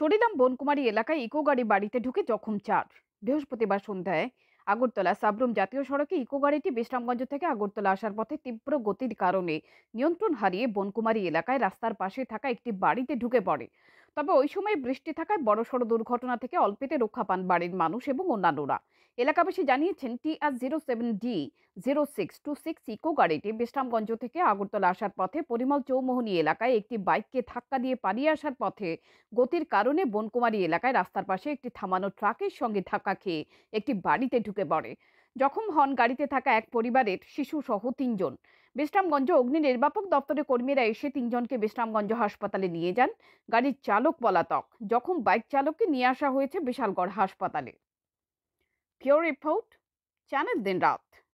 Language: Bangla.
চরিদাম বনকুমারী এলাকায় ইকো গাড়ি বাড়িতে ঢুকে জখম চার বৃহস্পতিবার সন্ধ্যায় আগরতলা সাবরুম জাতীয় সড়কে ইকো গাড়িটি বিশ্রামগঞ্জ থেকে আগরতলা আসার পথে তীব্র গতির কারণে নিয়ন্ত্রণ হারিয়ে বনকুমারী এলাকায় রাস্তার পাশে থাকা একটি বাড়িতে ঢুকে পড়ে তবে ওই সময় বৃষ্টি থাকায় বড়সড় দুর্ঘটনা থেকে অল্পেতে রক্ষা পান বাড়ির মানুষ এবং অন্যান্যরা এলাকাবাসী জানিয়েছেন TR zero seven D zero six two six Eeco গাড়িটি বিশ্রামগঞ্জ থেকে আগরতলা আসার পথে পরিমল চৌমোহনী এলাকায় একটি বাইককে ধাক্কা দিয়ে পালিয়ে আসার পথে গতির কারণে বনকুমারী এলাকায় রাস্তার পাশে একটি থামানো ট্রাকের সঙ্গে ধাক্কা খেয়ে একটি বাড়িতে ঢুকে পড়ে জখম হন গাড়িতে থাকা এক পরিবারের শিশু সহ তিনজন বিশ্রামগঞ্জ অগ্নি নির্বাপক দপ্তরের কর্মীরা এসে তিনজনকে বিশ্রামগঞ্জ হাসপাতালে নিয়ে যান গাড়ির চালক পলাতক জখম বাইক চালককে নিয়ে আসা হয়েছে বিশালগড় হাসপাতালে pure report, channel din raat.